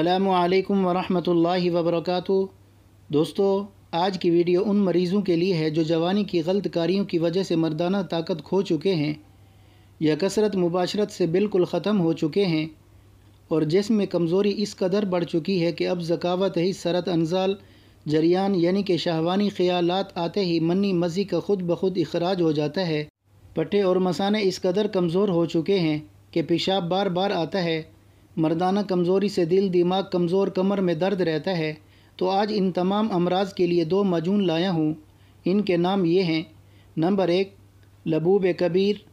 अल्लाम वरहमतुल्लाहि वबरक दोस्तों आज की वीडियो उन मरीज़ों के लिए है जो जवानी की गलत कारियों की वजह से मर्दाना ताकत खो चुके हैं या कसरत मुबाशरत से बिल्कुल ख़त्म हो चुके हैं और जिसम में कमज़ोरी इस कदर बढ़ चुकी है कि अब जकावत ही सरत अनजाल जरियान यानी कि शाहवानी ख्याल आते ही मन्नी मज़ी का खुद ब खुद अखराज हो जाता है पट्टे और मसाने इस कदर कमज़ोर हो चुके हैं कि पेशाब बार बार आता है मर्दाना कमज़ोरी से दिल दिमाग कमज़ोर कमर में दर्द रहता है तो आज इन तमाम अमराज के लिए दो मजून लाया हूँ इनके नाम ये हैं नंबर एक लबूब कबीर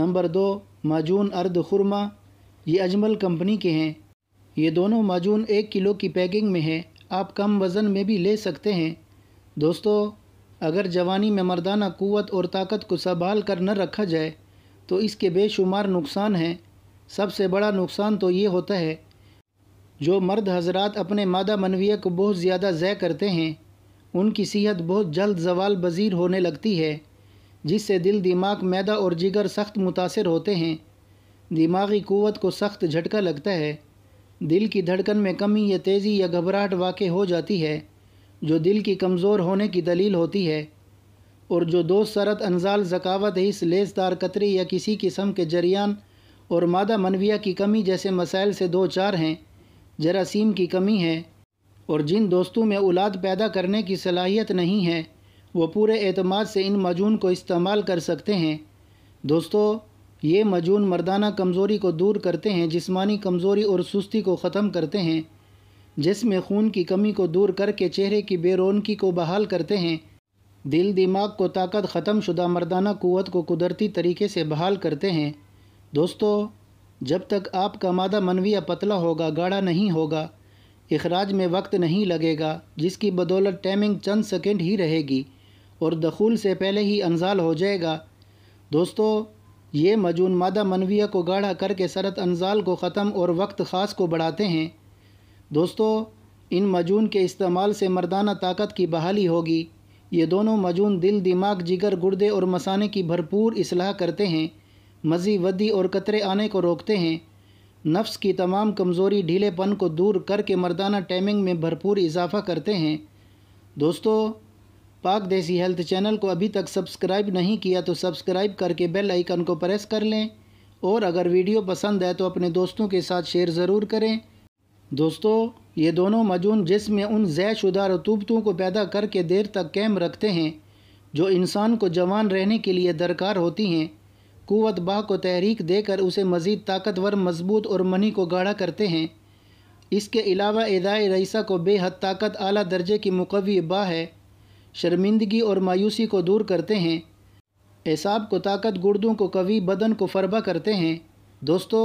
नंबर दो माजून अर्द खुरमा ये अजमल कंपनी के हैं ये दोनों माजून एक किलो की पैकिंग में है आप कम वज़न में भी ले सकते हैं दोस्तों अगर जवानी में मर्दाना क़वत और ताकत को संभाल कर न रखा जाए तो इसके बेशुमार नुकसान हैं सबसे बड़ा नुकसान तो ये होता है जो मर्द हजरात अपने मादा मनविया को बहुत ज़्यादा ज़य करते हैं उनकी सेहत बहुत जल्द जवाल बजीर होने लगती है जिससे दिल दिमाग मैदा और जिगर सख्त मुतासर होते हैं दिमागी क़वत को सख्त झटका लगता है दिल की धड़कन में कमी या तेज़ी या घबराहट वाक़ हो जाती है जो दिल की कमज़ोर होने की दलील होती है और जो दो सरत अनजाल जकावत हिस लेसदार कतरे या किसी किस्म के जरियान और मादा मनविया की कमी जैसे मसाइल से दो चार हैं जरासीम की कमी है और जिन दोस्तों में औलाद पैदा करने की सलाहियत नहीं है वो पूरे अतमाद से इन मजून को इस्तेमाल कर सकते हैं दोस्तों ये मजून मर्दाना कमज़ोरी को दूर करते हैं जिस्मानी कमज़ोरी और सुस्ती को ख़त्म करते हैं जिसमें खून की कमी को दूर करके चेहरे की बेरोनकी को बहाल करते हैं दिल दिमाग को ताकत ख़त्म शुदा मर्दाना क़वत को कुदरती तरीके से बहाल करते हैं दोस्तों जब तक आपका मादा मनविया पतला होगा गाढ़ा नहीं होगा अखराज में वक्त नहीं लगेगा जिसकी बदौलत टाइमिंग चंद सेकेंड ही रहेगी और दखूल से पहले ही अनजाल हो जाएगा दोस्तों ये मजून मादा मनविया को गाढ़ा करके सरत अनजाल को ख़त्म और वक्त ख़ास को बढ़ाते हैं दोस्तों इन मजून के इस्तेमाल से मर्दाना ताकत की बहाली होगी ये दोनों मजून दिल दिमाग जिगर गुर्दे और मसाने की भरपूर असलाह करते हैं मज़ी वदी और कतरे आने को रोकते हैं नफ्स की तमाम कमज़ोरी ढीलेपन को दूर करके मर्दाना टाइमिंग में भरपूर इजाफा करते हैं दोस्तों पाक देसी हेल्थ चैनल को अभी तक सब्सक्राइब नहीं किया तो सब्सक्राइब करके बेल आइकन को प्रेस कर लें और अगर वीडियो पसंद है तो अपने दोस्तों के साथ शेयर ज़रूर करें दोस्तों ये दोनों मजून जिसम उन जैशुदा रतूबतों को पैदा करके देर तक कैम रखते हैं जो इंसान को जवान रहने के लिए दरकार होती हैं कुत बा को तहरीक देकर उसे मज़ीद ताकतवर मजबूत और मनी को गाढ़ा करते हैं इसके अलावा इदाय रईसा को बेहद ताकत आला दर्जे की मुकवी बाह है शर्मिंदगी और मायूसी को दूर करते हैं एसाब को ताकत गुर्दों को कवि बदन को फरबा करते हैं दोस्तों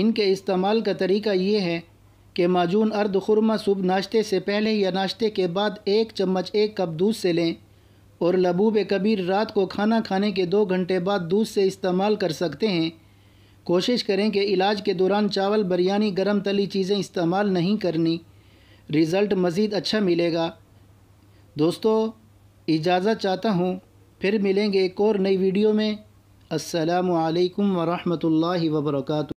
इनके इस्तेमाल का तरीका ये है कि माजून अर्द खुरमा सुबह नाश्ते से पहले या नाश्ते के बाद एक चम्मच एक कप दूध से लें और लबूब कबीर रात को खाना खाने के दो घंटे बाद दूध से इस्तेमाल कर सकते हैं कोशिश करें कि इलाज के दौरान चावल बिरयानी गर्म तली चीज़ें इस्तेमाल नहीं करनी रिज़ल्ट मज़ीद अच्छा मिलेगा दोस्तों इजाज़त चाहता हूँ फिर मिलेंगे एक और नई वीडियो में असलकम वरहमल वर्का